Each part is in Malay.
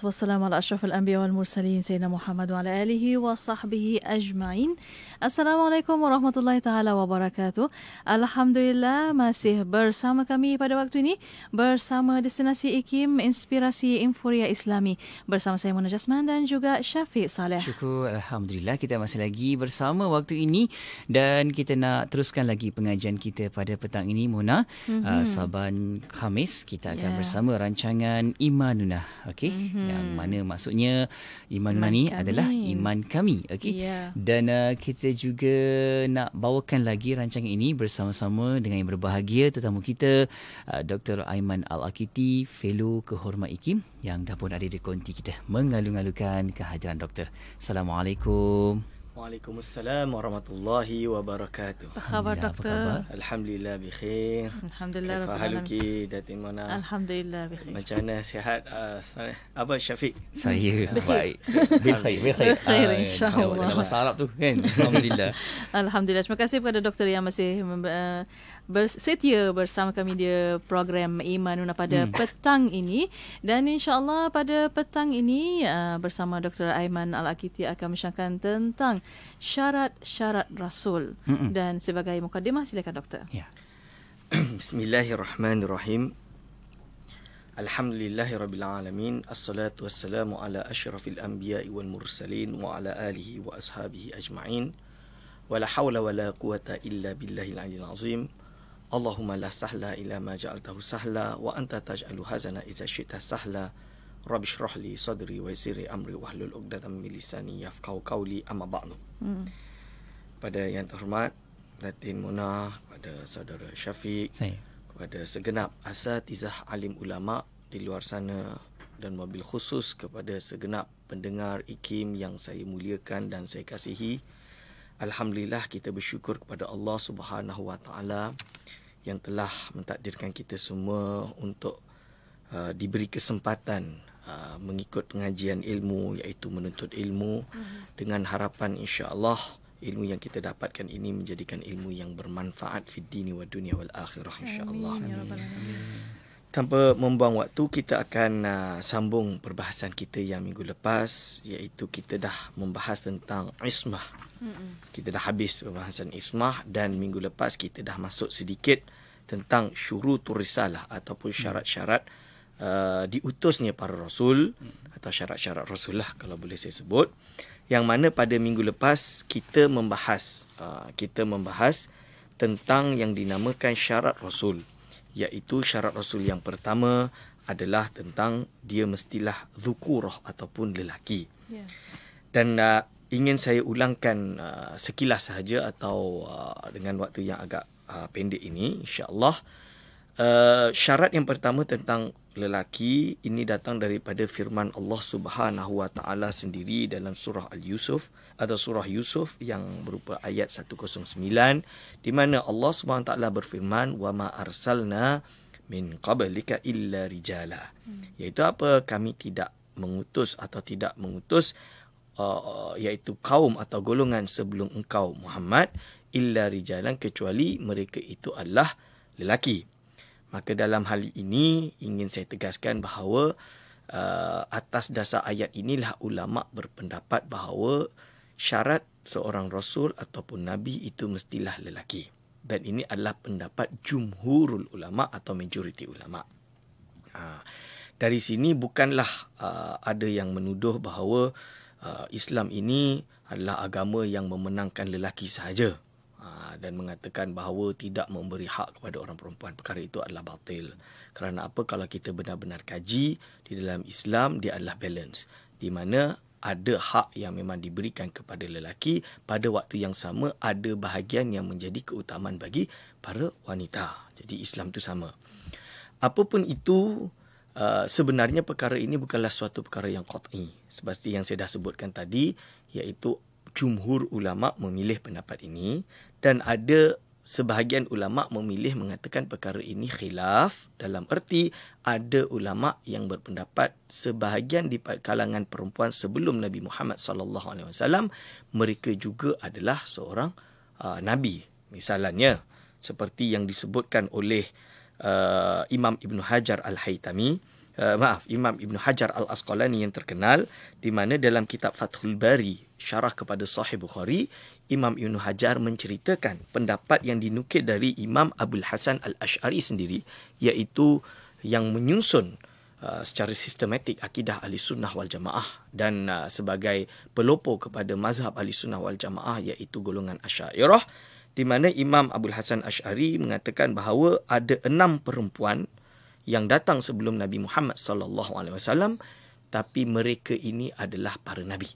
والسلام على أشرف الأنبياء والمرسلين سيدنا محمد وعلى آله وصحبه أجمعين السلام عليكم ورحمة الله تعالى وبركاته الحمد لله masih bersama kami pada waktu ini bersama Destinasi IKIM Inspirasi Inforia Islami bersama saya Mona Jasman dan juga Syafiq Saleh Syukur Alhamdulillah kita masih lagi bersama waktu ini dan kita nak teruskan lagi pengajian kita pada petang ini Mona mm-hmm. uh, Saban Khamis kita akan yeah. bersama rancangan Imanuna, okay? mm-hmm mm-hmm. yang hmm. mana maksudnya iman mani adalah iman kami okey yeah. dan uh, kita juga nak bawakan lagi rancangan ini bersama-sama dengan yang berbahagia tetamu kita uh, Dr Aiman Al-Akiti fellow kehormat IKIM yang dah pun ada di konti kita mengalu-alukan kehadiran doktor assalamualaikum Waalaikumsalam warahmatullahi wabarakatuh. Apa khabar ya, doktor? Apa khabar? Alhamdulillah bikhir. Alhamdulillah rabbil alamin. Kaifa haluki datin mana? Alhamdulillah bikhir. Macam mana sihat? Uh, abah Syafiq? Saya baik. Bikhir, bikhir. Bikhir ah, insya-Allah. Nama Arab tu kan. Alhamdulillah. Alhamdulillah. Terima kasih kepada doktor yang masih eh, bersetia bersama kami di program Imanuna pada hmm. petang ini dan insyaallah pada petang ini uh, bersama Dr Aiman Al-Akiti akan menyampaikan tentang syarat-syarat rasul Mm-mm. dan sebagai mukadimah silakan doktor. Ya. Bismillahirrahmanirrahim. Alhamdulillahirabbilalamin. Assalatu wassalamu ala asyrafil anbiya'i wal mursalin wa ala alihi wa ashabihi ajma'in. Wala hawla wala quwata illa billahil aliyil azim. Allahumma la sahla ila ma ja'altahu sahla wa anta taj'alu hazana idza syi'ta sahla. Rabbi shrah li sadri wa yassirli amri wahlul 'uqdatam min lisani yafqahu qawli amma ba'du. Hmm. Pada yang terhormat Datin Muna kepada saudara Syafiq Say. kepada segenap asatizah alim ulama di luar sana dan mobil khusus kepada segenap pendengar IKIM yang saya muliakan dan saya kasihi. Alhamdulillah kita bersyukur kepada Allah Subhanahu Wa Taala yang telah mentakdirkan kita semua untuk uh, diberi kesempatan Ha, mengikut pengajian ilmu iaitu menuntut ilmu mm-hmm. dengan harapan insya-Allah ilmu yang kita dapatkan ini menjadikan ilmu yang bermanfaat fid dini wa dunia wal akhirah insya-Allah. Amin. Ya Amin. Tanpa membuang waktu kita akan uh, sambung perbahasan kita yang minggu lepas iaitu kita dah membahas tentang ismah. Mm-mm. Kita dah habis perbahasan ismah dan minggu lepas kita dah masuk sedikit tentang syurutur risalah ataupun syarat-syarat mm. Uh, diutusnya para rasul atau syarat-syarat rasul lah kalau boleh saya sebut yang mana pada minggu lepas kita membahas uh, kita membahas tentang yang dinamakan syarat rasul iaitu syarat rasul yang pertama adalah tentang dia mestilah zukurah ataupun lelaki. Yeah. Dan uh, ingin saya ulangkan uh, sekilas sahaja atau uh, dengan waktu yang agak uh, pendek ini insyaallah uh, syarat yang pertama tentang lelaki ini datang daripada firman Allah Subhanahu wa taala sendiri dalam surah Al-Yusuf atau surah Yusuf yang berupa ayat 109 di mana Allah Subhanahu wa taala berfirman wa ma arsalna min qablika illa rijala hmm. iaitu apa kami tidak mengutus atau tidak mengutus uh, uh, iaitu kaum atau golongan sebelum engkau Muhammad illa rijalan kecuali mereka itu adalah lelaki Maka dalam hal ini ingin saya tegaskan bahawa uh, atas dasar ayat inilah ulama berpendapat bahawa syarat seorang rasul ataupun nabi itu mestilah lelaki. Dan ini adalah pendapat jumhurul ulama atau majoriti ulama. Uh, dari sini bukanlah uh, ada yang menuduh bahawa uh, Islam ini adalah agama yang memenangkan lelaki sahaja. Ha, dan mengatakan bahawa tidak memberi hak kepada orang perempuan perkara itu adalah batil kerana apa kalau kita benar-benar kaji di dalam Islam dia adalah balance di mana ada hak yang memang diberikan kepada lelaki pada waktu yang sama ada bahagian yang menjadi keutamaan bagi para wanita jadi Islam itu sama apapun itu Uh, sebenarnya perkara ini bukanlah suatu perkara yang qat'i seperti yang saya dah sebutkan tadi iaitu jumhur ulama memilih pendapat ini dan ada sebahagian ulama memilih mengatakan perkara ini khilaf dalam erti ada ulama yang berpendapat sebahagian di kalangan perempuan sebelum Nabi Muhammad SAW mereka juga adalah seorang uh, nabi misalnya seperti yang disebutkan oleh uh, Imam Ibn Hajar Al-Haytami uh, maaf Imam Ibn Hajar Al-Asqalani yang terkenal di mana dalam kitab Fathul Bari syarah kepada Sahih Bukhari Imam Ibn Hajar menceritakan pendapat yang dinukil dari Imam Abdul Hasan Al-Ash'ari sendiri iaitu yang menyusun uh, secara sistematik akidah Ahli Sunnah Wal Jamaah dan uh, sebagai pelopor kepada mazhab Ahli Sunnah Wal Jamaah iaitu golongan Asyairah di mana Imam Abdul Hasan Ash'ari mengatakan bahawa ada enam perempuan yang datang sebelum Nabi Muhammad sallallahu alaihi wasallam tapi mereka ini adalah para nabi.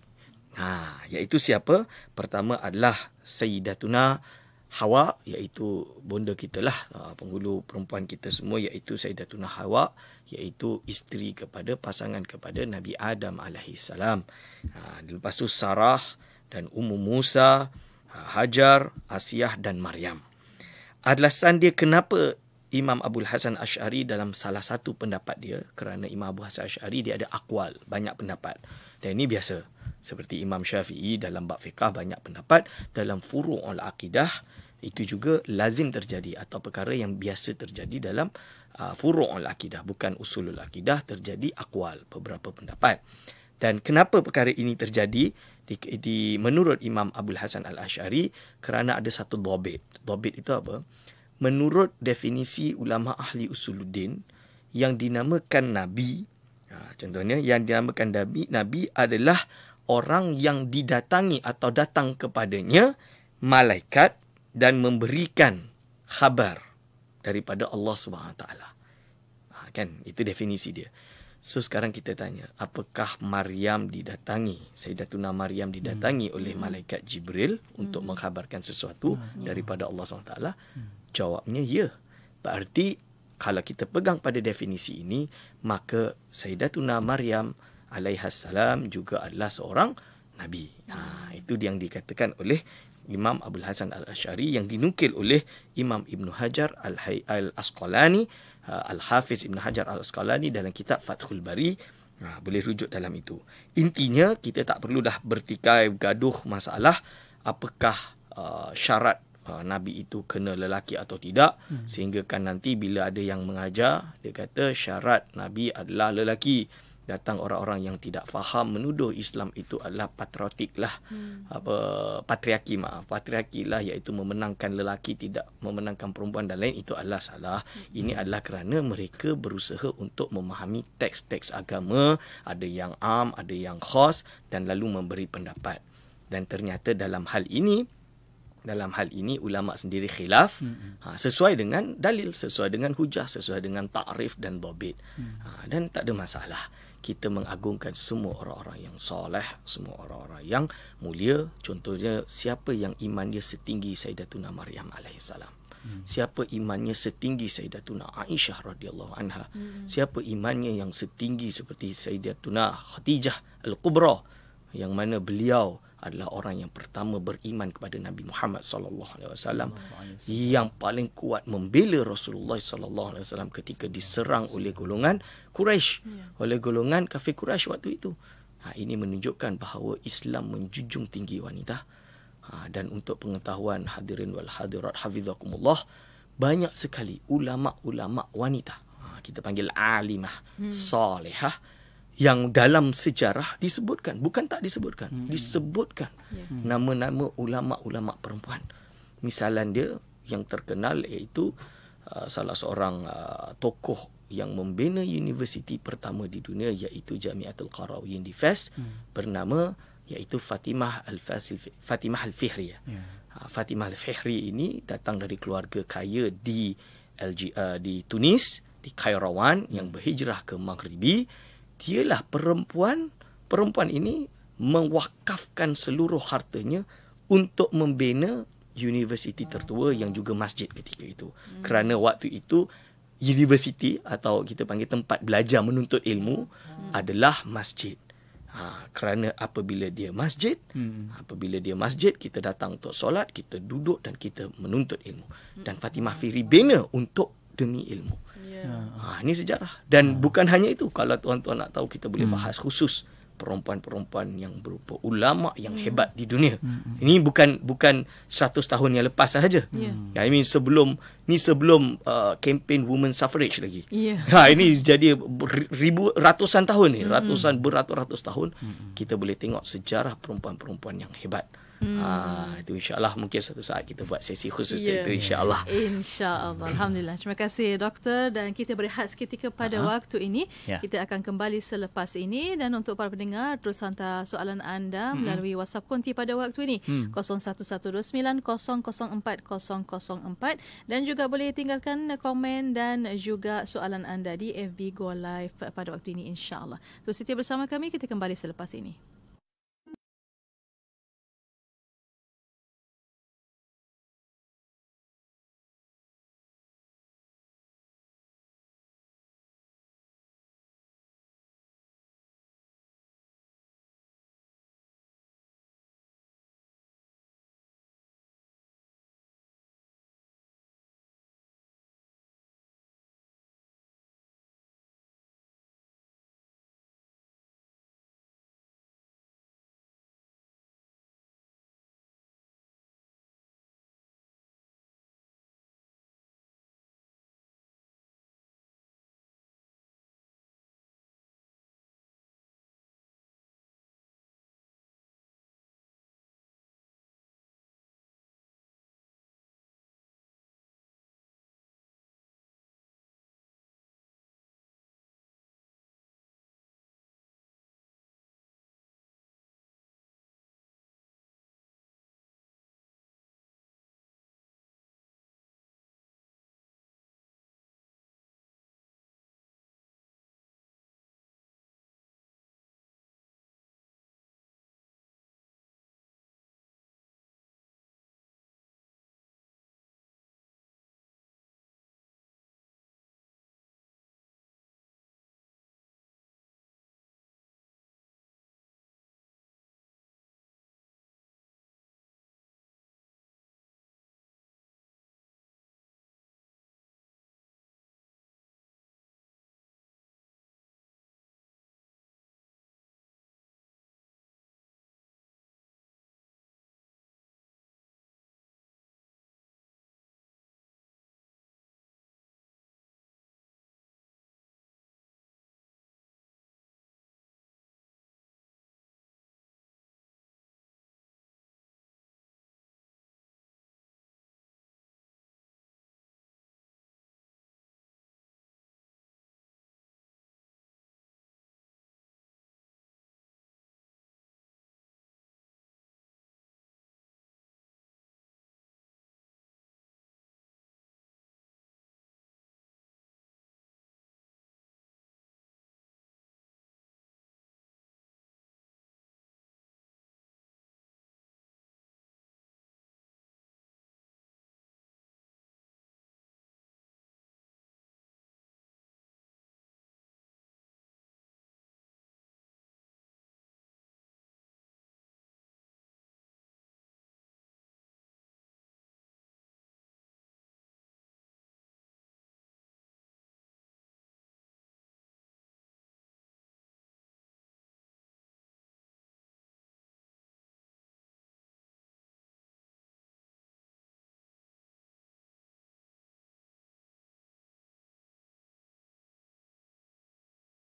Ha, iaitu siapa? Pertama adalah Sayyidatuna Hawa iaitu bonda kita lah ha, penghulu perempuan kita semua iaitu Sayyidatuna Hawa iaitu isteri kepada pasangan kepada Nabi Adam alaihissalam. Ha, lepas tu Sarah dan Ummu Musa, ha, Hajar, Asiyah dan Maryam. Alasan dia kenapa Imam Abdul Hasan Ash'ari dalam salah satu pendapat dia kerana Imam Abu Hasan Ash'ari dia ada akwal banyak pendapat dan ini biasa seperti Imam Syafi'i dalam bab fiqah banyak pendapat dalam furu' ul aqidah itu juga lazim terjadi atau perkara yang biasa terjadi dalam uh, furu' ul aqidah bukan usulul aqidah terjadi akwal beberapa pendapat dan kenapa perkara ini terjadi di, di menurut Imam Abdul Hasan Al-Ash'ari kerana ada satu dobit dobit itu apa menurut definisi ulama ahli usuluddin yang dinamakan nabi ha, contohnya yang dinamakan nabi nabi adalah orang yang didatangi atau datang kepadanya malaikat dan memberikan khabar daripada Allah swt. taala ha, kan itu definisi dia so sekarang kita tanya apakah maryam didatangi sayyidatuna maryam didatangi hmm. oleh malaikat jibril hmm. untuk mengkhabarkan sesuatu hmm. daripada Allah swt. hmm. Jawabnya ya. Berarti kalau kita pegang pada definisi ini, maka Sayyidatuna Maryam alaihissalam juga adalah seorang Nabi. Ha, itu yang dikatakan oleh Imam Abdul Hasan Al-Ashari yang dinukil oleh Imam Ibn Hajar Al-Asqalani, ha, Al-Hafiz Ibn Hajar Al-Asqalani dalam kitab Fathul Bari. Ha, boleh rujuk dalam itu. Intinya, kita tak perlu dah bertikai, gaduh masalah apakah uh, syarat Ah, Nabi itu kena lelaki atau tidak hmm. sehingga kan nanti bila ada yang mengajar dia kata syarat Nabi adalah lelaki datang orang-orang yang tidak faham menuduh Islam itu adalah patriotik lah hmm. apa patriarki maaf patriarki lah iaitu memenangkan lelaki tidak memenangkan perempuan dan lain itu adalah salah hmm. ini adalah kerana mereka berusaha untuk memahami teks-teks agama ada yang am ada yang khas dan lalu memberi pendapat dan ternyata dalam hal ini dalam hal ini ulama sendiri khilaf hmm. ha, sesuai dengan dalil sesuai dengan hujah sesuai dengan takrif dan dobit hmm. ha, dan tak ada masalah kita mengagungkan semua orang-orang yang soleh semua orang-orang yang mulia contohnya siapa yang imannya setinggi Sayyidatuna Maryam alaihissalam mm. siapa imannya setinggi sayyidatuna Aisyah radhiyallahu anha hmm. siapa imannya yang setinggi seperti sayyidatuna Khadijah al-Kubra yang mana beliau adalah orang yang pertama beriman kepada Nabi Muhammad sallallahu alaihi wasallam yang paling kuat membela Rasulullah sallallahu alaihi wasallam ketika diserang oleh golongan Quraisy ya. oleh golongan kafir Quraisy waktu itu. Ha ini menunjukkan bahawa Islam menjunjung tinggi wanita. Ha dan untuk pengetahuan hadirin wal hadirat hafizakumullah banyak sekali ulama-ulama wanita. Ha, kita panggil alimah hmm. salihah yang dalam sejarah disebutkan bukan tak disebutkan hmm. disebutkan ya. Hmm. nama-nama ulama-ulama perempuan misalan dia yang terkenal iaitu uh, salah seorang uh, tokoh yang membina universiti pertama di dunia iaitu Jamiatul Qarawiyyin di Fes hmm. bernama iaitu Fatimah Al-Fasil Fatimah Al-Fihri. Yeah. Ha, uh, Fatimah Al-Fihri ini datang dari keluarga kaya di LG, uh, di Tunis di Kairawan yang hmm. berhijrah ke Maghribi dialah perempuan perempuan ini mewakafkan seluruh hartanya untuk membina universiti tertua yang juga masjid ketika itu hmm. kerana waktu itu universiti atau kita panggil tempat belajar menuntut ilmu hmm. adalah masjid ha, kerana apabila dia masjid hmm. apabila dia masjid kita datang untuk solat kita duduk dan kita menuntut ilmu dan hmm. Fatimah Firi bina untuk demi ilmu hmm. Yeah. Ha. ha, ini sejarah. Dan ha. bukan hanya itu. Kalau tuan-tuan nak tahu, kita boleh hmm. bahas khusus perempuan-perempuan yang berupa ulama yang hmm. hebat di dunia. Hmm. hmm. Ini bukan bukan 100 tahun yang lepas sahaja. Yeah. Hmm. Ya, I mean sebelum ni sebelum kempen uh, women suffrage lagi. Yeah. Ha ini jadi ribu ratusan tahun ni, hmm. hmm. ratusan beratus-ratus tahun hmm. kita boleh tengok sejarah perempuan-perempuan yang hebat. Hmm. Hmm. Ha, itu insyaAllah mungkin satu saat kita buat sesi khusus yeah. itu insyaAllah. InsyaAllah. Hmm. Alhamdulillah. Terima kasih doktor dan kita berehat seketika pada uh-huh. waktu ini. Yeah. Kita akan kembali selepas ini dan untuk para pendengar terus hantar soalan anda hmm. melalui WhatsApp konti pada waktu ini hmm. 0129004004 dan juga boleh tinggalkan komen dan juga soalan anda di FB Go Live pada waktu ini insyaAllah. Terus setia bersama kami kita kembali selepas ini.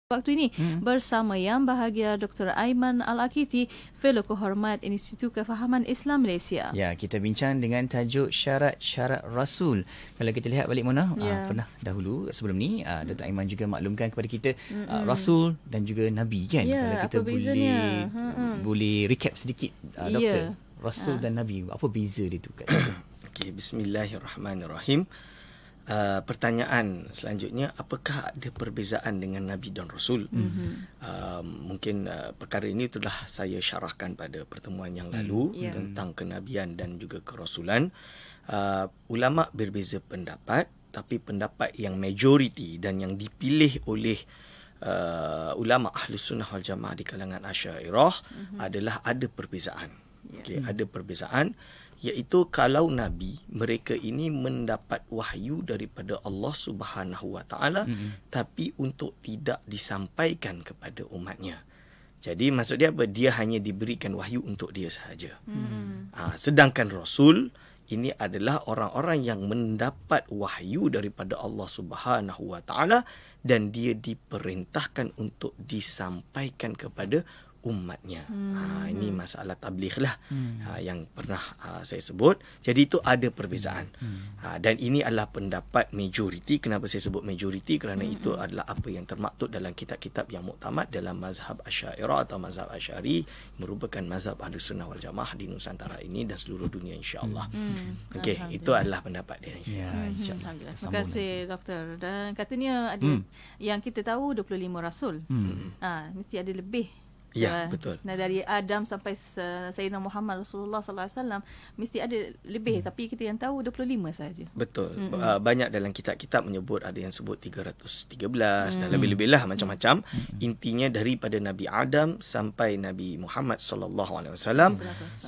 waktu ini hmm. bersama yang bahagia Dr. Aiman Al-Akiti, Fellow Kehormat Institut Kefahaman Islam Malaysia. Ya, kita bincang dengan tajuk syarat-syarat Rasul. Kalau kita lihat balik mana, ah, ya. uh, pernah dahulu sebelum ni, uh, ah, Dr. Hmm. Aiman juga maklumkan kepada kita uh, hmm. Rasul dan juga Nabi kan? Ya, Kalau kita apa boleh, hmm. boleh recap sedikit, uh, Doktor. Ya. Rasul ha. dan Nabi, apa beza dia tu kat sana? okay, bismillahirrahmanirrahim uh, pertanyaan selanjutnya apakah ada perbezaan dengan nabi dan rasul mm-hmm. uh, mungkin uh, perkara ini telah saya syarahkan pada pertemuan yang lalu mm-hmm. tentang kenabian dan juga kerasulan uh, ulama berbeza pendapat tapi pendapat yang majoriti dan yang dipilih oleh uh, ulama ahli sunnah wal jamaah di kalangan asyairah mm-hmm. adalah ada perbezaan yeah. okey mm-hmm. ada perbezaan iaitu kalau nabi mereka ini mendapat wahyu daripada Allah Subhanahu Wa Taala tapi untuk tidak disampaikan kepada umatnya jadi maksud dia apa dia hanya diberikan wahyu untuk dia sahaja hmm. ha, sedangkan rasul ini adalah orang-orang yang mendapat wahyu daripada Allah Subhanahu Wa Taala dan dia diperintahkan untuk disampaikan kepada umatnya. Hmm. Ha, ini hmm. masalah tabligh lah hmm. ha, yang pernah ha, saya sebut. Jadi itu ada perbezaan. Hmm. hmm. Ha, dan ini adalah pendapat majoriti. Kenapa saya sebut majoriti? Kerana hmm. itu hmm. adalah apa yang termaktub dalam kitab-kitab yang muktamad dalam mazhab asyairah atau mazhab asyari. Merupakan mazhab ahli sunnah wal jamaah di Nusantara ini dan seluruh dunia insyaAllah. Hmm. Okey, itu adalah pendapat dia. Ya, insya Terima kasih nanti. doktor. Dan katanya ada hmm. yang kita tahu 25 rasul. Hmm. Ha, mesti ada lebih Ya, betul. Nah dari Adam sampai Sayyidina Muhammad Rasulullah sallallahu alaihi wasallam mesti ada lebih hmm. tapi kita yang tahu 25 saja. Betul. Hmm. Ah, banyak dalam kitab-kitab menyebut ada yang sebut 313 hmm. dan lebih-lebihlah hmm. macam-macam. Hmm. Intinya daripada Nabi Adam sampai Nabi Muhammad sallallahu alaihi wasallam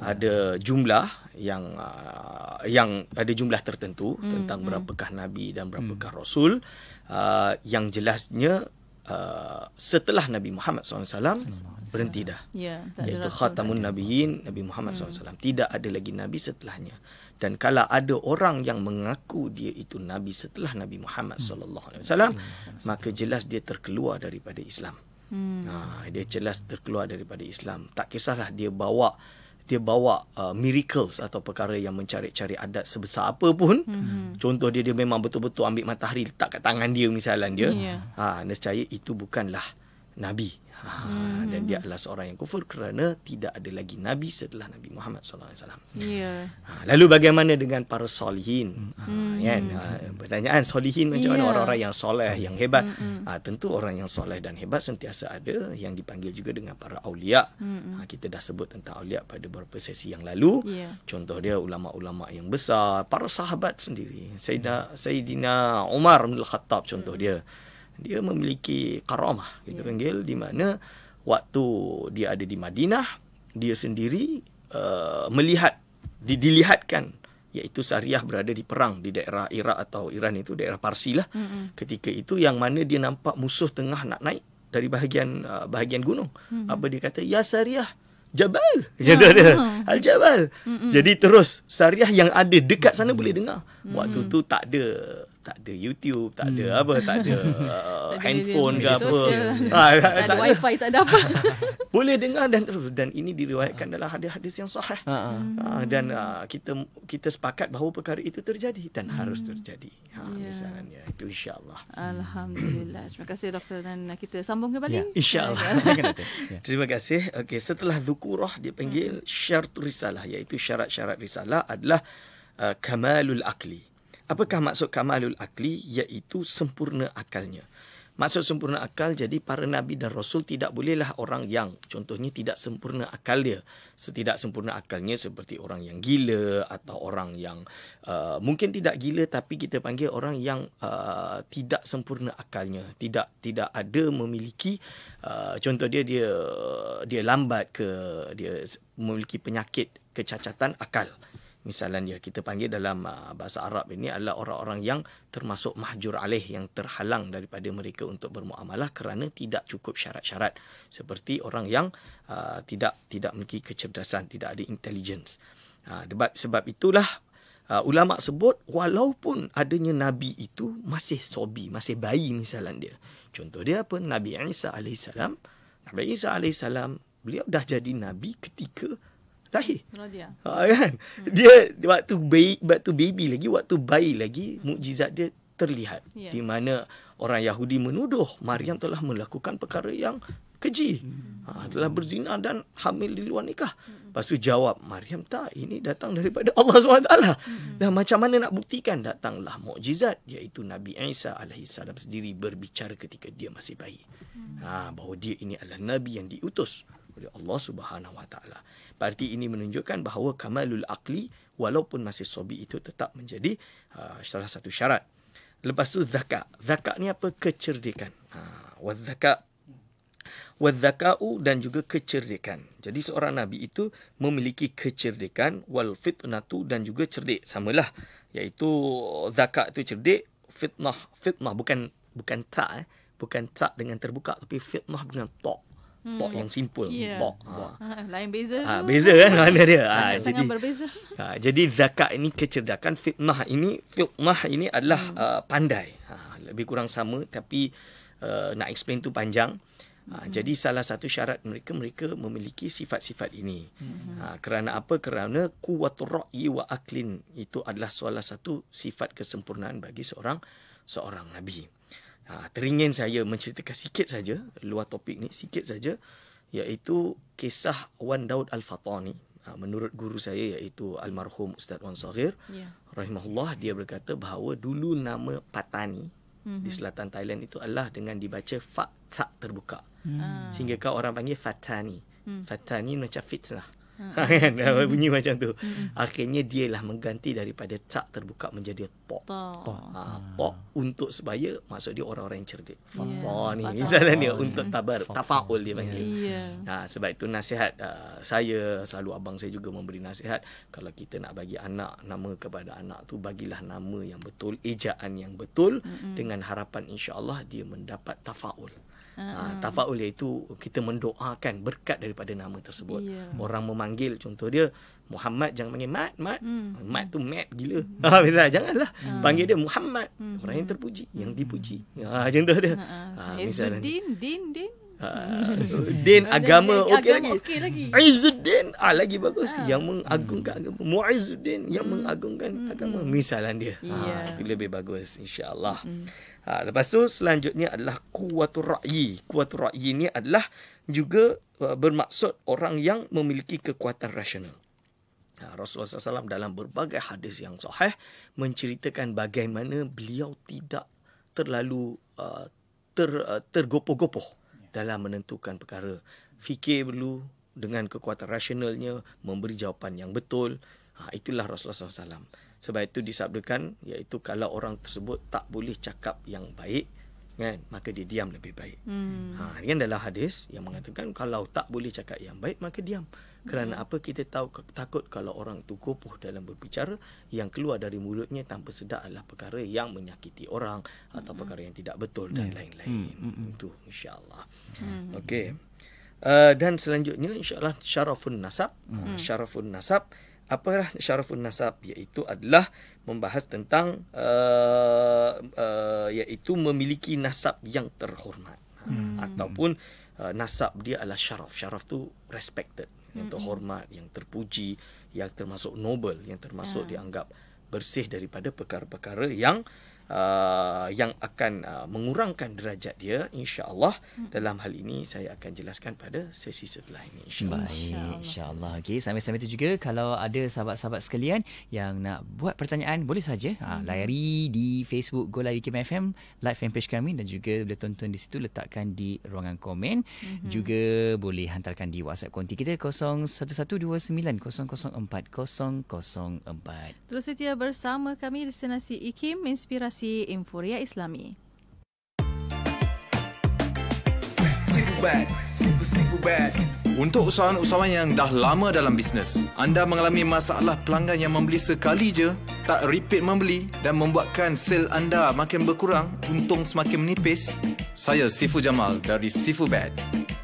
ada jumlah yang uh, yang ada jumlah tertentu hmm. tentang hmm. berapakah hmm. nabi dan hmm. berapakah hmm. rasul uh, yang jelasnya uh, setelah Nabi Muhammad SAW berhenti dah. Ya, Iaitu khatamun nabiyyin Nabi Muhammad hmm. SAW. Tidak ada lagi Nabi setelahnya. Dan kalau ada orang yang mengaku dia itu Nabi setelah Nabi Muhammad hmm. SAW, maka jelas dia terkeluar daripada Islam. Hmm. Ha, dia jelas terkeluar daripada Islam. Tak kisahlah dia bawa dia bawa uh, miracles atau perkara yang mencari-cari adat sebesar apa pun mm-hmm. contoh dia dia memang betul-betul ambil matahari letak kat tangan dia misalnya dia yeah. ha nescaya itu bukanlah nabi Ha, hmm. dan dia adalah seorang yang kufur kerana tidak ada lagi nabi setelah Nabi Muhammad SAW. alaihi wasallam. Ya. Ha, lalu bagaimana dengan para solihin? Hmm. Ha, hmm. Kan? Ha, pertanyaan solihin macam yeah. mana ya. orang-orang yang soleh, yang hebat? Hmm, hmm. Ha, tentu orang yang soleh dan hebat sentiasa ada yang dipanggil juga dengan para auliya. Hmm, hmm. Ha, kita dah sebut tentang auliya pada beberapa sesi yang lalu. Yeah. Contoh dia ulama-ulama yang besar, para sahabat sendiri. Sayyidina Sayyidina Umar bin Al-Khattab contoh hmm. dia dia memiliki karamah kita yeah. panggil di mana waktu dia ada di Madinah dia sendiri uh, melihat di, dilihatkan iaitu Sariah berada di perang di daerah Iraq atau Iran itu daerah Parsi lah mm-hmm. ketika itu yang mana dia nampak musuh tengah nak naik dari bahagian uh, bahagian gunung mm-hmm. apa dia kata ya Sariah Jabal jadi oh, ya, dia oh. al Jabal mm-hmm. jadi terus Sariah yang ada dekat sana mm-hmm. boleh dengar mm-hmm. waktu tu tak ada tak ada YouTube, tak ada apa, tak ada uh, handphone ke apa. Ha, tak, tak, tak ada wifi, tak ada apa. Boleh dengar dan dan ini diriwayatkan ah. dalam hadis-hadis yang sahih. uh dan uh, kita kita sepakat bahawa perkara itu terjadi dan hmm. harus terjadi. Ha, yeah. misalnya ya. itu insya-Allah. Alhamdulillah. Terima kasih doktor dan kita sambung kembali. yeah. insya-Allah. Ya. Terima kasih. Okay, setelah zukurah dia panggil hmm. syarat risalah iaitu syarat-syarat risalah adalah uh, kamalul akli. Apakah maksud kamalul akli iaitu sempurna akalnya? Maksud sempurna akal jadi para nabi dan rasul tidak bolehlah orang yang contohnya tidak sempurna akal dia. Setidak sempurna akalnya seperti orang yang gila atau orang yang uh, mungkin tidak gila tapi kita panggil orang yang uh, tidak sempurna akalnya. Tidak tidak ada memiliki uh, contoh dia dia dia lambat ke dia memiliki penyakit kecacatan akal. Misalan misalnya kita panggil dalam ah, bahasa Arab ini adalah orang-orang yang termasuk mahjur alih yang terhalang daripada mereka untuk bermuamalah kerana tidak cukup syarat-syarat seperti orang yang uh, tidak tidak memiliki kecerdasan tidak ada intelligence uh, debat sebab itulah uh, ulama sebut walaupun adanya nabi itu masih sobi masih bayi misalan dia contoh dia apa nabi Isa alaihissalam nabi Isa alaihissalam beliau dah jadi nabi ketika lahir. Radia. Ha, kan? Hmm. Dia waktu bayi, waktu baby lagi, waktu bayi lagi, mukjizat dia terlihat. Yeah. Di mana orang Yahudi menuduh Maryam telah melakukan perkara yang keji. Hmm. Ha, telah berzina dan hamil di luar nikah. Hmm. Lepas tu jawab, Maryam tak, ini datang daripada Allah SWT. Hmm. Dan macam mana nak buktikan? Datanglah mukjizat iaitu Nabi Isa AS sendiri berbicara ketika dia masih bayi. Hmm. Ha, bahawa dia ini adalah Nabi yang diutus oleh Allah Subhanahu Wa Taala. Berarti ini menunjukkan bahawa kamalul akli walaupun masih sobi itu tetap menjadi uh, salah satu syarat. Lepas tu zakat. Zakat ni apa? Kecerdikan. Ha, ah, wad zakat. dan juga kecerdikan. Jadi seorang Nabi itu memiliki kecerdikan. Wal fitnatu dan juga cerdik. Sama lah, Iaitu zakat itu cerdik. Fitnah. Fitnah. Bukan bukan tak. Eh. Bukan tak dengan terbuka. Tapi fitnah dengan tok hmm. bok yang simple yeah. bok ha. bok ha, lain beza ha, beza kan mana dia ha, sangat jadi, ha, jadi zakat ini kecerdakan fitnah ini fitnah ini adalah hmm. uh, pandai ha, lebih kurang sama tapi uh, nak explain tu panjang Ha, hmm. Jadi salah satu syarat mereka mereka memiliki sifat-sifat ini. Hmm. Ha, kerana apa? Kerana kuat roki wa aklin itu adalah salah satu sifat kesempurnaan bagi seorang seorang nabi. Hmm. Ha, teringin saya menceritakan sikit saja luar topik ni sikit saja iaitu kisah Wan Daud Al-Fatani. Ha, menurut guru saya iaitu almarhum Ustaz Wan Saghir yeah. rahimahullah dia berkata bahawa dulu nama Patani mm-hmm. di selatan Thailand itu adalah dengan dibaca fa tak terbuka. Mm. Sehingga kau orang panggil Fatani. Mm. Fatani macam fitnah. Ha, ha. kan hmm. bunyi macam tu hmm. akhirnya lah mengganti daripada cak terbuka menjadi tok tok ha, ah. tok untuk supaya maksud dia orang-orang yang cerdik yeah. ni misalnya dia untuk tabar tafaul dia panggil yeah. ha, sebab itu nasihat uh, saya selalu abang saya juga memberi nasihat kalau kita nak bagi anak nama kepada anak tu bagilah nama yang betul ejaan yang betul hmm. dengan harapan insya Allah dia mendapat tafaul Uh-huh. Tafa'ul iaitu kita mendoakan berkat daripada nama tersebut. Yeah. Orang memanggil contoh dia Muhammad jangan panggil Mat, Mat. Mm. Mat tu mad gila. Mm. janganlah mm. panggil dia Muhammad. Mm. Orang yang terpuji, yang hmm. dipuji. Ah, ha contoh dia. Uh-huh. din din din Uh, din agama okey lagi. Okay lagi. Izzuddin ah lagi bagus yeah. yang mengagungkan hmm. agama. Muizzuddin yang hmm. mengagungkan mm. agama. Misalan dia. Yeah. Ah lebih bagus insya-Allah. Mm. Ha, lepas tu selanjutnya adalah kuatur ra'yi. Kuatur ra'yi ni adalah juga uh, bermaksud orang yang memiliki kekuatan rasional. Ha, Rasulullah SAW dalam berbagai hadis yang sahih menceritakan bagaimana beliau tidak terlalu uh, ter, uh, tergopoh-gopoh dalam menentukan perkara. Fikir perlu dengan kekuatan rasionalnya memberi jawapan yang betul. Ha, itulah Rasulullah SAW. Sebab itu disabdakan iaitu kalau orang tersebut tak boleh cakap yang baik kan maka dia diam lebih baik. Hmm. Ha kan dalam hadis yang mengatakan kalau tak boleh cakap yang baik maka diam. Kerana hmm. apa kita tahu takut kalau orang tu kopoh dalam berbicara yang keluar dari mulutnya tanpa sedar adalah perkara yang menyakiti orang atau hmm. perkara yang tidak betul dan hmm. lain-lain. Hmm. Itu insya-Allah. Hmm. Okey. Uh, dan selanjutnya insya-Allah syarafun nasab. Hmm. Syarafun nasab apalah syaraful nasab iaitu adalah membahas tentang uh, uh, iaitu memiliki nasab yang terhormat hmm. ataupun uh, nasab dia adalah syaraf syaraf tu respected yang hmm. terhormat yang terpuji yang termasuk noble yang termasuk ya. dianggap bersih daripada perkara-perkara yang uh, uh, yang akan uh, mengurangkan derajat dia insyaallah hmm. dalam hal ini saya akan jelaskan pada sesi setelah ini insyaallah insyaallah okey sambil-sambil tu juga kalau ada sahabat-sahabat sekalian yang nak buat pertanyaan boleh saja ah, hmm. uh, layari di Facebook Gola UKM FM live fanpage kami dan juga boleh tonton di situ letakkan di ruangan komen hmm. juga boleh hantarkan di WhatsApp konti kita 0129004004 terus setia bersama kami di Senasi IKIM inspirasi Redaksi Infuria Islami. Untuk usahawan-usahawan yang dah lama dalam bisnes, anda mengalami masalah pelanggan yang membeli sekali je tak repeat membeli dan membuatkan sel anda makin berkurang, untung semakin menipis? Saya Sifu Jamal dari Sifu Bad.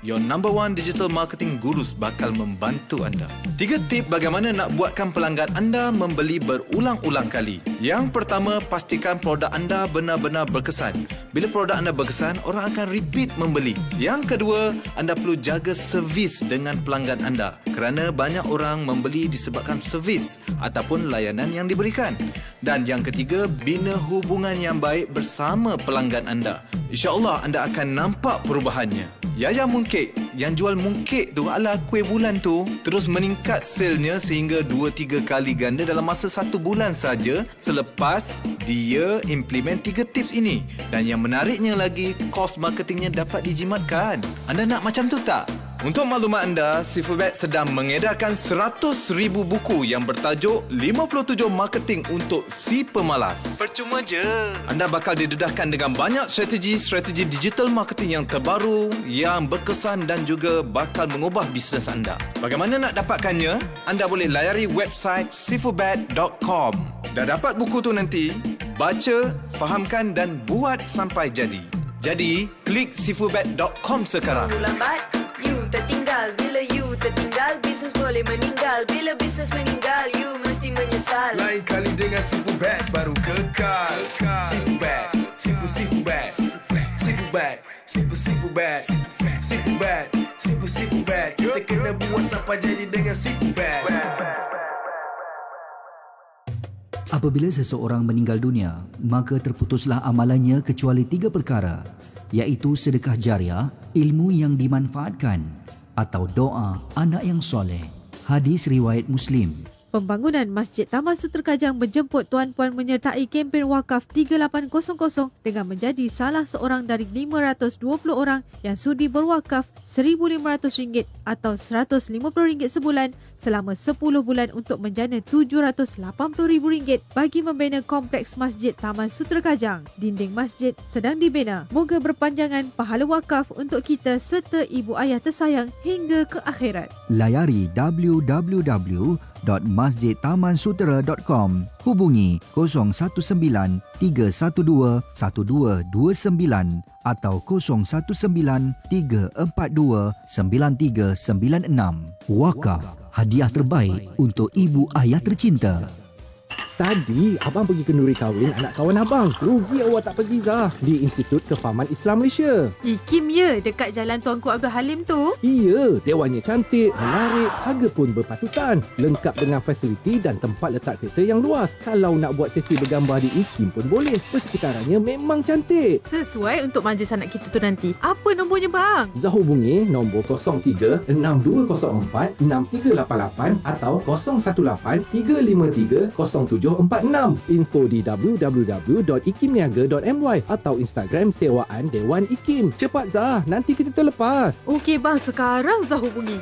Your number one digital marketing gurus bakal membantu anda. Tiga tip bagaimana nak buatkan pelanggan anda membeli berulang-ulang kali. Yang pertama, pastikan produk anda benar-benar berkesan. Bila produk anda berkesan, orang akan repeat membeli. Yang kedua, anda perlu jaga servis dengan pelanggan anda kerana banyak orang membeli disebabkan servis ataupun layanan yang diberikan pelanggan. Dan yang ketiga, bina hubungan yang baik bersama pelanggan anda. InsyaAllah anda akan nampak perubahannya. Yaya Mooncake yang jual mooncake tu ala kuih bulan tu terus meningkat salesnya sehingga 2-3 kali ganda dalam masa 1 bulan saja selepas dia implement 3 tips ini. Dan yang menariknya lagi, kos marketingnya dapat dijimatkan. Anda nak macam tu tak? Untuk maklumat anda, Sifubet sedang mengedarkan 100,000 buku yang bertajuk 57 Marketing untuk Si Pemalas. Percuma je. Anda bakal didedahkan dengan banyak strategi-strategi digital marketing yang terbaru, yang berkesan dan juga bakal mengubah bisnes anda. Bagaimana nak dapatkannya? Anda boleh layari website sifubet.com. Dah dapat buku tu nanti, baca, fahamkan dan buat sampai jadi. Jadi, klik sifubet.com sekarang. Lambat tertinggal Bila you tertinggal Bisnes boleh meninggal Bila bisnes meninggal You mesti menyesal Lain kali dengan Sifu Bags Baru kekal Sifu Bag Sifu Sifu Bag Sifu Bag Sifu Sifu Bag Sifu Bag Sifu Sifu Bag Kita kena buat sampai jadi dengan Sifu Bag Apabila seseorang meninggal dunia, maka terputuslah amalannya kecuali tiga perkara iaitu sedekah jariah, ilmu yang dimanfaatkan atau doa anak yang soleh. Hadis riwayat Muslim. Pembangunan Masjid Taman Sutera Kajang menjemput Tuan Puan menyertai kempen wakaf 3800 dengan menjadi salah seorang dari 520 orang yang sudi berwakaf RM1,500 atau RM150 sebulan selama 10 bulan untuk menjana RM780,000 bagi membina kompleks Masjid Taman Sutera Kajang. Dinding masjid sedang dibina. Moga berpanjangan pahala wakaf untuk kita serta ibu ayah tersayang hingga ke akhirat. Layari www www.masjidtamansutera.com Hubungi 019-312-1229 atau 019-342-9396 Wakaf, hadiah terbaik untuk ibu ayah tercinta. Tadi abang pergi kenduri kahwin anak kawan abang. Rugi awak tak pergi Zah di Institut Kefahaman Islam Malaysia. Ikim ya dekat Jalan Tuanku Abdul Halim tu? Iya, dewannya cantik, menarik, harga pun berpatutan. Lengkap dengan fasiliti dan tempat letak kereta yang luas. Kalau nak buat sesi bergambar di Ikim pun boleh. Persekitarannya memang cantik. Sesuai untuk majlis anak kita tu nanti. Apa nombornya bang? Zah hubungi nombor 03 6204 6388 atau 018 353 07 7746. Info di www.ikimniaga.my atau Instagram sewaan Dewan Ikim. Cepat Zah, nanti kita terlepas. Okey bang, sekarang Zah hubungi.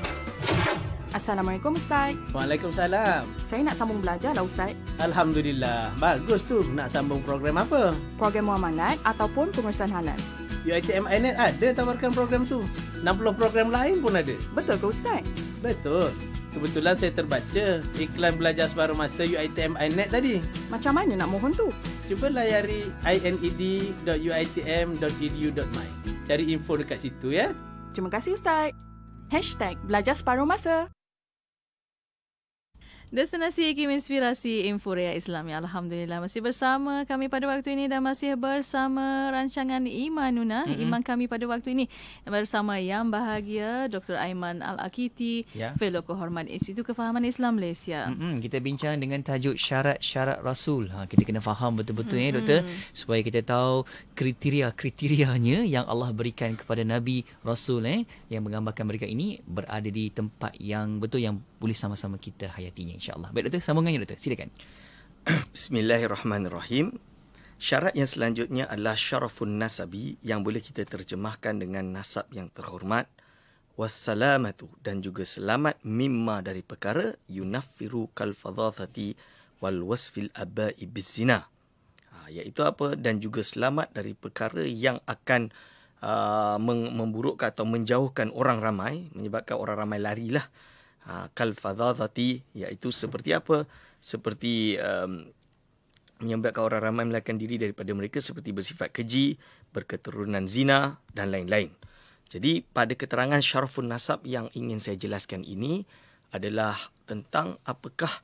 Assalamualaikum Ustaz. Waalaikumsalam. Saya nak sambung belajar lah Ustaz. Alhamdulillah. Bagus tu. Nak sambung program apa? Program Muamalat ataupun Pengurusan Halal. UITM Inet ada tawarkan program tu. 60 program lain pun ada. Betul ke Ustaz? Betul. Kebetulan saya terbaca iklan belajar sebarang masa UITM iNet tadi. Macam mana nak mohon tu? Cuba layari ined.uitm.edu.my. Cari info dekat situ ya. Terima kasih Ustaz. Hashtag Destinasi Iklim Inspirasi Inforia Islami. Alhamdulillah masih bersama kami pada waktu ini dan masih bersama rancangan Imanuna. Mm-hmm. Iman kami pada waktu ini bersama yang bahagia Dr. Aiman Al-Akiti, yeah. Fellow Kehormat Institut Kefahaman Islam Malaysia. Mm-hmm. Kita bincang dengan tajuk syarat-syarat Rasul. Ha, kita kena faham betul-betul mm-hmm. ya Doktor supaya kita tahu kriteria-kriterianya yang Allah berikan kepada Nabi Rasul eh, yang menggambarkan mereka ini berada di tempat yang betul yang boleh sama-sama kita hayatinya insyaAllah. Baik Doktor, sambungannya Doktor. Silakan. Bismillahirrahmanirrahim. Syarat yang selanjutnya adalah syarafun nasabi yang boleh kita terjemahkan dengan nasab yang terhormat. Wassalamatu dan juga selamat mimma dari perkara yunafiru kalfadathati wal wasfil abai bizina. Ha, iaitu apa? Dan juga selamat dari perkara yang akan uh, memburukkan atau menjauhkan orang ramai. Menyebabkan orang ramai larilah. lah. Ha, kalfadadati iaitu seperti apa seperti um, menyebabkan orang ramai melakukan diri daripada mereka seperti bersifat keji berketurunan zina dan lain-lain jadi pada keterangan syarful nasab yang ingin saya jelaskan ini adalah tentang apakah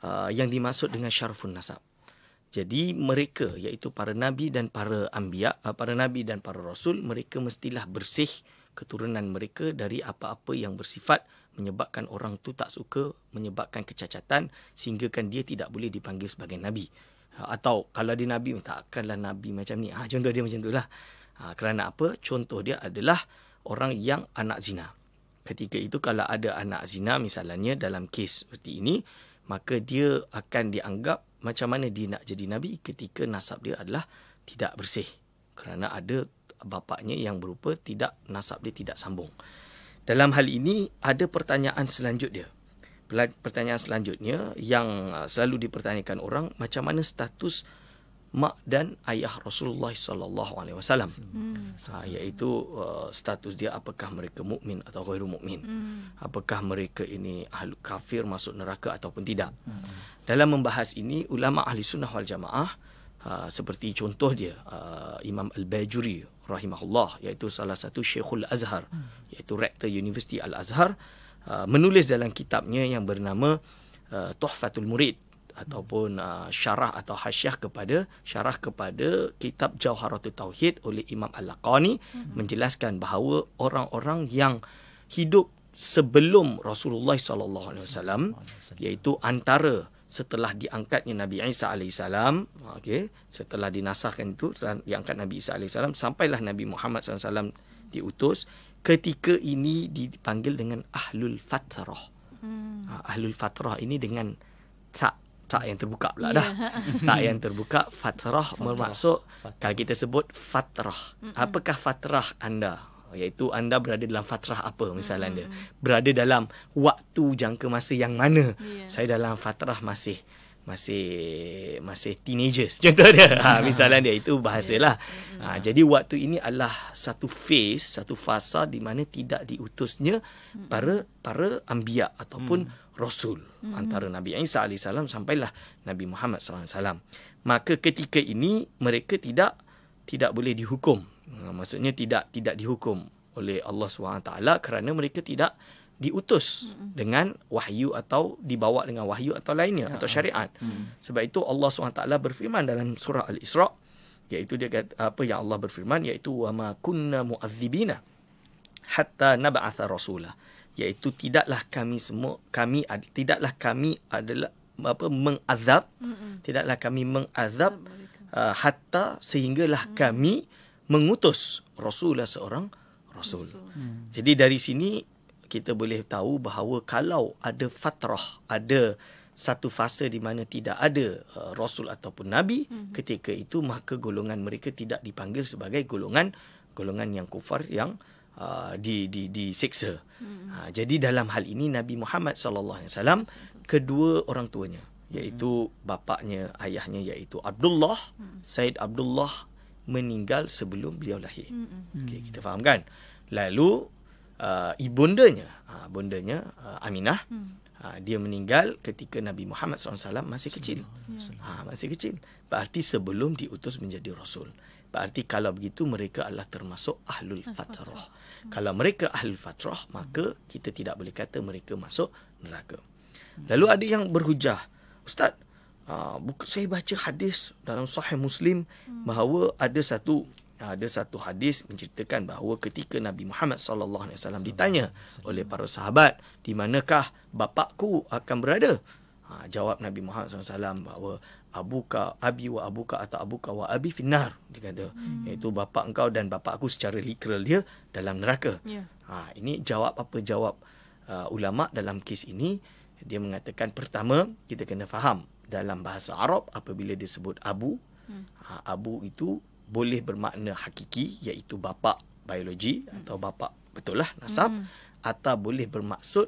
uh, yang dimaksud dengan syarful nasab jadi mereka iaitu para nabi dan para anbiya uh, para nabi dan para rasul mereka mestilah bersih keturunan mereka dari apa-apa yang bersifat menyebabkan orang tu tak suka, menyebabkan kecacatan sehinggakan dia tidak boleh dipanggil sebagai nabi. Ha, atau kalau dia nabi tak akanlah nabi macam ni. Ha, contoh dia macam itulah. Ha, kerana apa? Contoh dia adalah orang yang anak zina. Ketika itu kalau ada anak zina misalnya dalam kes seperti ini, maka dia akan dianggap macam mana dia nak jadi nabi ketika nasab dia adalah tidak bersih. Kerana ada bapaknya yang berupa tidak nasab dia tidak sambung. Dalam hal ini ada pertanyaan selanjutnya. Pertanyaan selanjutnya yang uh, selalu dipertanyakan orang macam mana status mak dan ayah Rasulullah sallallahu alaihi wasallam. Hmm. Ha, iaitu uh, status dia apakah mereka mukmin atau ghairu mukmin? Hmm. Apakah mereka ini ahli kafir masuk neraka ataupun tidak? Hmm. Dalam membahas ini ulama ahli sunnah wal jamaah uh, seperti contoh dia uh, Imam Al-Bajuri rahimahullah iaitu salah satu Syekhul Azhar hmm. iaitu rektor Universiti Al Azhar uh, menulis dalam kitabnya yang bernama uh, Tuhfatul Murid ataupun uh, syarah atau hasyah kepada syarah kepada kitab Jauharatul Tauhid oleh Imam Al-Laqani hmm. menjelaskan bahawa orang-orang yang hidup sebelum Rasulullah sallallahu alaihi wasallam iaitu antara setelah diangkatnya Nabi Isa alaihissalam, okay, setelah dinasahkan itu, setelah diangkat Nabi Isa alaihissalam, sampailah Nabi Muhammad SAW diutus, ketika ini dipanggil dengan Ahlul Fatrah. Hmm. Ah, Ahlul Fatrah ini dengan tak tak yang terbuka pula dah. Yeah. tak yang terbuka fatrah, fatrah. bermaksud fatrah. kalau kita sebut fatrah. Mm-mm. Apakah fatrah anda? Oh, iaitu anda berada dalam fatrah apa misalnya anda hmm. berada dalam waktu jangka masa yang mana yeah. saya dalam fatrah masih masih masih teenagers contoh dia ha, misalnya dia itu bahasalah ya. hmm. ha, jadi waktu ini adalah satu phase satu fasa di mana tidak diutusnya hmm. para para anbiya ataupun hmm. rasul hmm. antara Nabi Isa alaihi salam sampailah Nabi Muhammad saw. maka ketika ini mereka tidak tidak boleh dihukum Ha, maksudnya tidak tidak dihukum oleh Allah SWT kerana mereka tidak diutus dengan wahyu atau dibawa dengan wahyu atau lainnya ya, atau ya. syariat. Sebab itu Allah SWT berfirman dalam surah Al-Isra iaitu dia kata apa yang Allah berfirman iaitu wa ma kunna mu'adzibina hatta nab'atha rasula iaitu tidaklah kami semua kami tidaklah kami adalah apa mengazab tidaklah kami mengazab uh, hatta sehinggalah mm. kami mm-hmm mengutus rasulah seorang rasul. rasul. Hmm. Jadi dari sini kita boleh tahu bahawa kalau ada fatrah, ada satu fasa di mana tidak ada uh, rasul ataupun nabi hmm. ketika itu maka golongan mereka tidak dipanggil sebagai golongan golongan yang kufar yang uh, di di disiksa. Hmm. Ha, jadi dalam hal ini Nabi Muhammad sallallahu alaihi wasallam kedua orang tuanya iaitu hmm. bapaknya ayahnya iaitu Abdullah hmm. Said Abdullah meninggal sebelum beliau lahir. Mm-hmm. Okey, hmm. kita faham kan? Lalu uh, ibundanya, uh, bundanya uh, Aminah, mm. uh, dia meninggal ketika Nabi Muhammad SAW masih kecil. Ya. Ha, masih kecil. Berarti sebelum diutus menjadi rasul. Berarti kalau begitu mereka adalah termasuk ahlul fatrah. Mm. Kalau mereka ahlul fatrah, hmm. maka kita tidak boleh kata mereka masuk neraka. Hmm. Lalu ada yang berhujah, "Ustaz, Ah, buku saya baca hadis dalam sahih Muslim hmm. bahawa ada satu ada satu hadis menceritakan bahawa ketika Nabi Muhammad sallallahu alaihi wasallam ditanya oleh para sahabat di manakah bapakku akan berada ha, jawab Nabi Muhammad sallallahu alaihi wasallam bahawa abuka abi wa abuka atau abuka wa abi finnar dia kata hmm. iaitu bapak engkau dan bapak aku secara literal dia dalam neraka yeah. Ya. ha ini jawab apa jawab uh, ulama dalam kes ini dia mengatakan pertama kita kena faham dalam bahasa Arab apabila disebut abu hmm. ha, abu itu boleh bermakna hakiki iaitu bapa biologi hmm. atau bapa betul lah nasab hmm. atau boleh bermaksud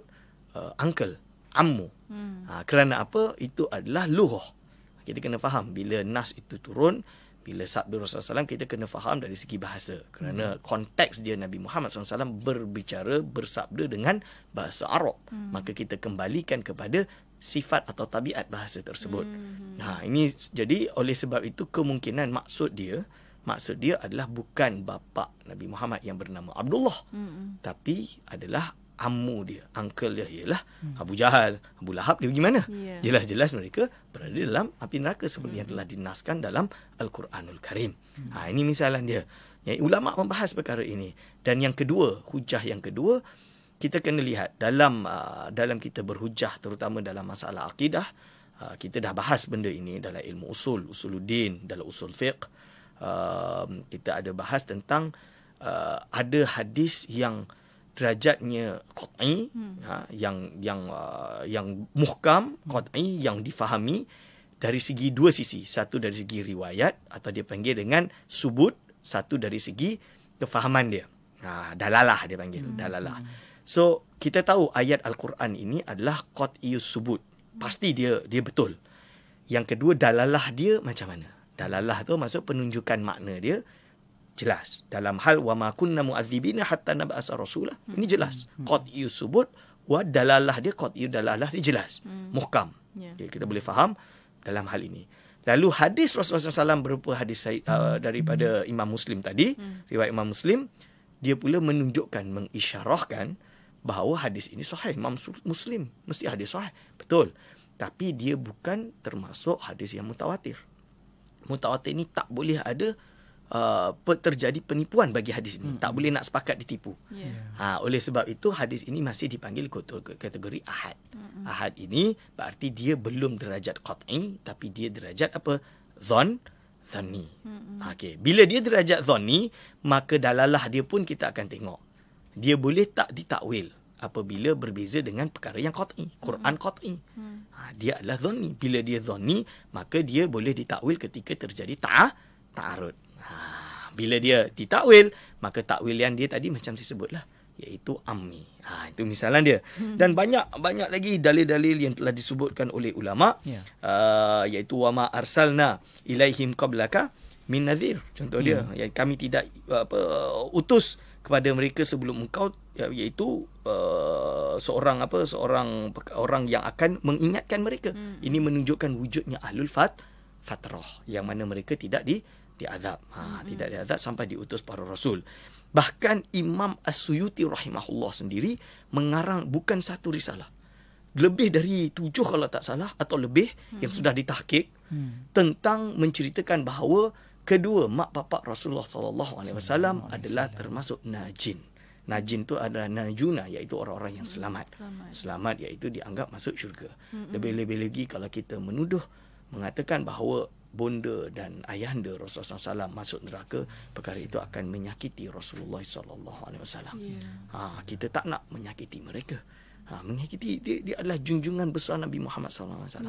uh, uncle ammu hmm. ha, kerana apa itu adalah luhuh kita kena faham bila nas itu turun bila sabda Rasulullah SAW kita kena faham dari segi bahasa kerana hmm. konteks dia Nabi Muhammad SAW berbicara bersabda dengan bahasa Arab hmm. maka kita kembalikan kepada sifat atau tabiat bahasa tersebut. Hmm. Nah ha, ini jadi oleh sebab itu kemungkinan maksud dia maksud dia adalah bukan bapa Nabi Muhammad yang bernama Abdullah hmm. tapi adalah amu dia, uncle dia ialah hmm. Abu Jahal, Abu Lahab dia bagaimana? Ya. Jelas-jelas yeah. mereka berada dalam api neraka seperti hmm. yang telah dinaskan dalam Al-Quranul Karim. Hmm. Ha ini misalan dia. Ya, ulama membahas perkara ini. Dan yang kedua, hujah yang kedua, kita kena lihat dalam uh, dalam kita berhujah terutama dalam masalah akidah, uh, kita dah bahas benda ini dalam ilmu usul, usuluddin, dalam usul fiqh. Uh, kita ada bahas tentang uh, ada hadis yang derajatnya qat'i hmm. ha, yang yang uh, yang muhkam qat'i yang difahami dari segi dua sisi satu dari segi riwayat atau dia panggil dengan subut satu dari segi kefahaman dia ha dalalah dia panggil hmm. dalalah so kita tahu ayat al-Quran ini adalah qat'i subut pasti dia dia betul yang kedua dalalah dia macam mana dalalah tu maksud penunjukan makna dia jelas dalam hal wa ma kunna mu'adzibina hatta nab'asa rasula ini hmm. jelas hmm. qad yusbut wa dalalah dia qad yudalalah dalalah dia jelas hmm. muhkam yeah. jadi kita boleh faham dalam hal ini lalu hadis Rasulullah SAW berupa hadis uh, daripada Imam Muslim tadi riwayat Imam Muslim dia pula menunjukkan mengisyarahkan bahawa hadis ini sahih Imam Muslim mesti hadis sahih betul tapi dia bukan termasuk hadis yang mutawatir mutawatir ni tak boleh ada uh, terjadi penipuan bagi hadis ini. Hmm. Tak boleh nak sepakat ditipu. Yeah. Ha, oleh sebab itu hadis ini masih dipanggil kategori ahad. Hmm. Ahad ini berarti dia belum derajat qat'i tapi dia derajat apa? Zon, zani. Hmm. Ha, okay. Bila dia derajat zani, maka dalalah dia pun kita akan tengok. Dia boleh tak ditakwil apabila berbeza dengan perkara yang qat'i Quran hmm. qat'i hmm. ha, dia adalah zoni. bila dia zoni, maka dia boleh ditakwil ketika terjadi ta'arud ta bila dia ditakwil maka takwilian dia tadi macam saya sebutlah iaitu ammi. Ha itu misalan dia. Hmm. Dan banyak banyak lagi dalil-dalil yang telah disebutkan oleh ulama yeah. uh, iaitu wama arsalna ilaihim qablaka min nadhir. Contoh dia hmm. yang kami tidak apa utus kepada mereka sebelum engkau ya, iaitu uh, seorang apa seorang orang yang akan mengingatkan mereka. Hmm. Ini menunjukkan wujudnya ahlul fat fatrah yang mana mereka tidak di diazab. Ha, mm-hmm. tidak diazab sampai diutus para rasul. Bahkan Imam As-Suyuti rahimahullah sendiri mengarang bukan satu risalah. Lebih dari tujuh kalau tak salah atau lebih mm-hmm. yang sudah ditahkik mm-hmm. tentang menceritakan bahawa kedua mak bapak Rasulullah saw alaihi wasallam adalah termasuk najin. Najin tu adalah najuna iaitu orang-orang yang selamat. Selamat, selamat iaitu dianggap masuk syurga. Mm-hmm. Lebih-lebih lagi kalau kita menuduh mengatakan bahawa bunda dan ayahanda Rasulullah SAW masuk neraka perkara itu akan menyakiti Rasulullah SAW ya. ha, kita tak nak menyakiti mereka ha, menyakiti dia, dia adalah junjungan besar Nabi Muhammad SAW ya.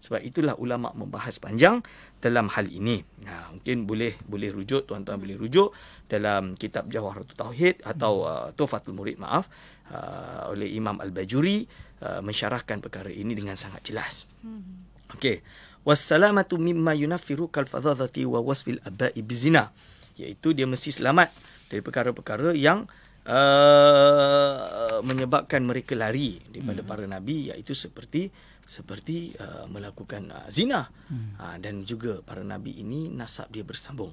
sebab itulah ulama membahas panjang dalam hal ini ha, mungkin boleh boleh rujuk tuan-tuan hmm. boleh rujuk dalam kitab Jawaharatul Tauhid atau hmm. uh, Tufatul Murid maaf uh, oleh Imam Al-Bajuri uh, mensyarahkan perkara ini dengan sangat jelas hmm. okey wassalamatu mimma yunafiru kalfadhadati wa wasfil abai bizina iaitu dia mesti selamat dari perkara-perkara yang uh, menyebabkan mereka lari daripada hmm. para nabi iaitu seperti seperti uh, melakukan uh, zina hmm. uh, dan juga para nabi ini nasab dia bersambung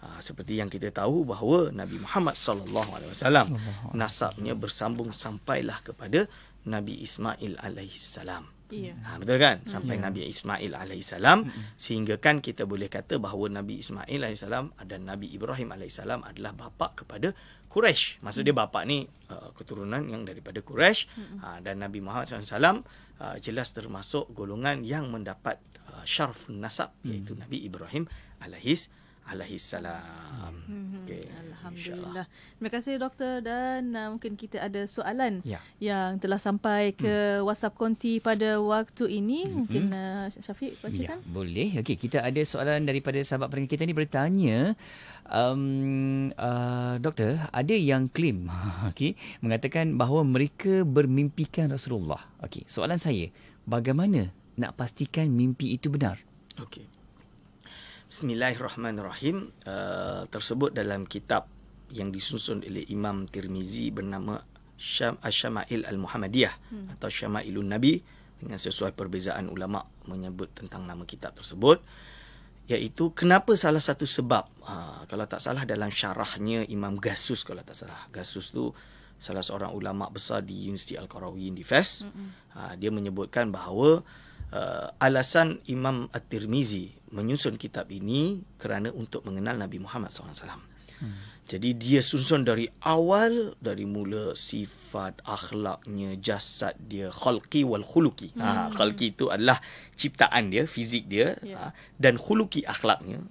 uh, seperti yang kita tahu bahawa Nabi Muhammad sallallahu alaihi wasallam nasabnya bersambung sampailah kepada Nabi Ismail alaihi salam. Yeah. Ha, betul kan? Sampai yeah. Nabi Ismail alaihissalam mm-hmm. sehingga kan kita boleh kata bahawa Nabi Ismail alaihissalam dan Nabi Ibrahim alaihissalam adalah bapa kepada Quraisy. Maksud dia mm. bapa ni uh, keturunan yang daripada Quraisy mm-hmm. ha, dan Nabi Muhammad saw uh, jelas termasuk golongan yang mendapat uh, syarf nasab mm iaitu Nabi Ibrahim alaihissalam alaihi salam. Mhm. Alhamdulillah. Terima kasih doktor dan uh, mungkin kita ada soalan ya. yang telah sampai ke hmm. WhatsApp Konti pada waktu ini. Hmm. Mungkin uh, Syafiq bacakan. Ya, kan? boleh. Okey, kita ada soalan daripada sahabat peringkat kita ni bertanya um, uh, doktor, ada yang klaim okay, mengatakan bahawa mereka bermimpikan Rasulullah. Okay, soalan saya, bagaimana nak pastikan mimpi itu benar? Okay. Bismillahirrahmanirrahim uh, tersebut dalam kitab yang disusun oleh Imam Tirmizi bernama Syam syamail Al-Muhammadiyah hmm. atau Syama'ilun Nabi dengan sesuai perbezaan ulama menyebut tentang nama kitab tersebut iaitu kenapa salah satu sebab uh, kalau tak salah dalam syarahnya Imam Gasus kalau tak salah Gasus tu salah seorang ulama besar di Universiti Al-Qarawiyyin di Fes hmm, hmm. uh, dia menyebutkan bahawa uh, uh, alasan Imam At-Tirmizi menyusun kitab ini kerana untuk mengenal Nabi Muhammad SAW. Hmm. Jadi dia susun dari awal, dari mula sifat, akhlaknya, jasad dia, khalqi wal khuluki. Ha, hmm. Ha, khalqi itu adalah ciptaan dia, fizik dia. Yeah. Ha, dan khuluki akhlaknya,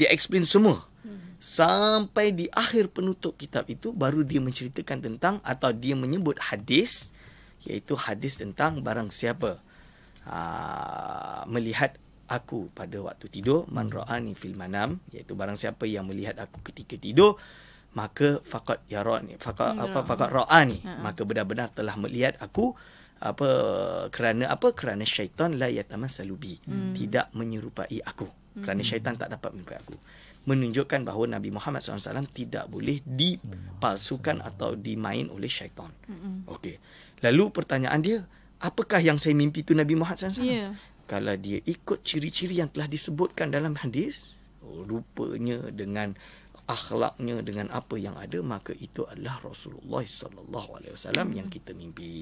dia explain semua. Hmm. Sampai di akhir penutup kitab itu baru dia menceritakan tentang atau dia menyebut hadis iaitu hadis tentang barang siapa hmm. Ah, melihat aku pada waktu tidur man hmm. ra'ani fil manam iaitu barang siapa yang melihat aku ketika tidur maka faqad yarani faqad hmm, apa ya. faqad ra'ani hmm. maka benar-benar telah melihat aku apa kerana apa kerana syaitan la yatamassalu bi hmm. tidak menyerupai aku kerana syaitan tak dapat menyerupai aku menunjukkan bahawa Nabi Muhammad SAW tidak boleh dipalsukan atau dimain oleh syaitan. Okey. Lalu pertanyaan dia, apakah yang saya mimpi tu Nabi Muhammad SAW? Yeah. Kalau dia ikut ciri-ciri yang telah disebutkan dalam hadis, rupanya dengan akhlaknya dengan apa yang ada maka itu adalah Rasulullah sallallahu alaihi wasallam yang hmm. kita mimpi.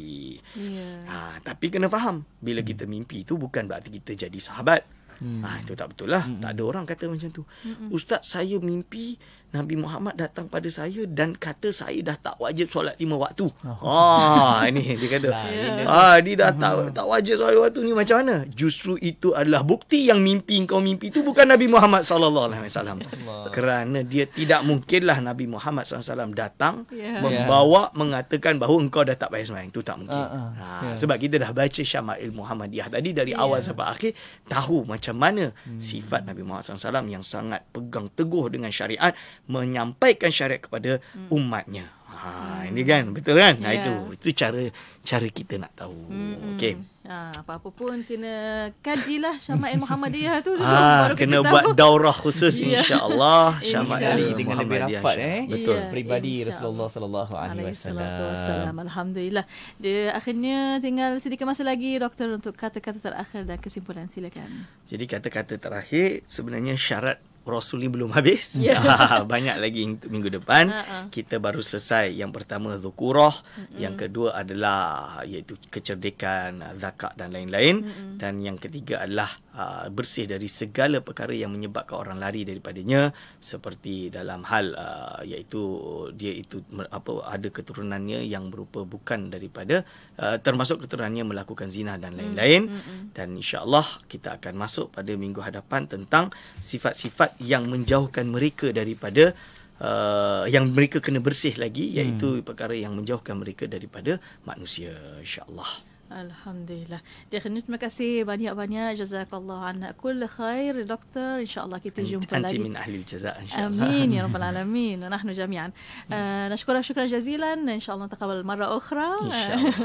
Yeah. Ha tapi kena faham bila kita hmm. mimpi itu bukan berarti kita jadi sahabat. Hmm. Ha itu tak betul lah. Hmm. Tak ada orang kata macam tu. Hmm. Ustaz saya mimpi Nabi Muhammad datang pada saya dan kata saya dah tak wajib solat lima waktu. oh. ah, ini dia kata. Yeah. Ah dia dah tak tak wajib solat lima waktu ni macam mana? Justru itu adalah bukti yang mimpi kau mimpi itu bukan Nabi Muhammad sallallahu alaihi wasallam. Kerana dia tidak mungkinlah Nabi Muhammad sallallahu alaihi wasallam datang yeah. membawa yeah. mengatakan bahawa engkau dah tak payah sembahyang. Itu tak mungkin. Uh, uh. Ah, yeah. Ah, ya. sebab kita dah baca Syama'il Muhammadiyah tadi dari yeah. awal sampai akhir tahu macam mana hmm. sifat Nabi Muhammad sallallahu alaihi wasallam yang sangat pegang teguh dengan syariat menyampaikan syariat kepada hmm. umatnya. Ha hmm. ini kan betul kan? Yeah. Ha, nah itu ya. itu cara cara kita nak tahu. Hmm. hmm. Okey. Ha, apa-apa pun kena kajilah Syama'il Muhammadiyah tu ha, baru kena kita buat tahu. daurah khusus yeah. insya-Allah Syama'il insya dengan lebih rapat eh. Betul. Yeah, Pribadi Rasulullah sallallahu alaihi wasallam. Alhamdulillah. Dia akhirnya tinggal sedikit masa lagi doktor untuk kata-kata terakhir dan kesimpulan silakan. Jadi kata-kata terakhir sebenarnya syarat Rasul ni belum habis yeah. Ya. Banyak lagi minggu depan uh-uh. Kita baru selesai Yang pertama Zukurah mm-hmm. Yang kedua adalah Iaitu kecerdikan Zakat dan lain-lain mm-hmm. Dan yang ketiga adalah Uh, bersih dari segala perkara yang menyebabkan orang lari daripadanya seperti dalam hal aa, uh, iaitu dia itu apa ada keturunannya yang berupa bukan daripada aa, uh, termasuk keturunannya melakukan zina dan hmm, lain-lain mm, mm, mm. dan insyaallah kita akan masuk pada minggu hadapan tentang sifat-sifat yang menjauhkan mereka daripada Uh, yang mereka kena bersih lagi iaitu hmm. perkara yang menjauhkan mereka daripada manusia insyaallah Alhamdulillah. Definitely terima kasih banyak-banyak jazakallah anak kul khair doktor. Insya-Allah kita jumpa lagi. Anti min ahli jazak insya-Allah. Amin ya rabbal alamin. Nahnu jami'an. Hmm. Uh, eh, syukran jazilan. Insya-Allah takabal mara ukhra.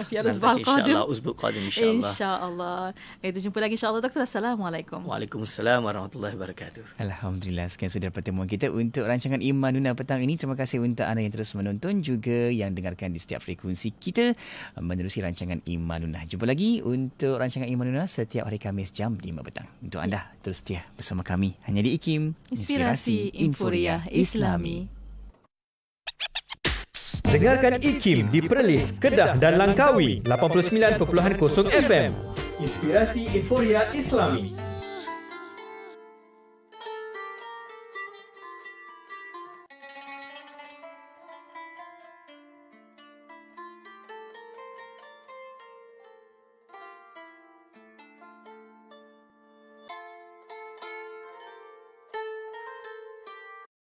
Ya rabbal qadim. qadim insya-Allah. Insya-Allah. Eh, kita jumpa lagi insya-Allah doktor. Assalamualaikum. Waalaikumsalam warahmatullahi wabarakatuh. Alhamdulillah sekian sudah pertemuan kita untuk rancangan iman Imanuna petang ini. Terima kasih untuk anda yang terus menonton juga yang dengarkan di setiap frekuensi kita eh, menerusi rancangan iman Imanuna Jumpa lagi untuk rancangan Iman Nuna setiap hari Kamis jam 5 petang. Untuk anda, terus setia bersama kami. Hanya di IKIM, Inspirasi, Inspirasi Inforia Islami. Dengarkan IKIM di Perlis, Kedah dan Langkawi. 89.0 FM. Inspirasi Inforia Islami.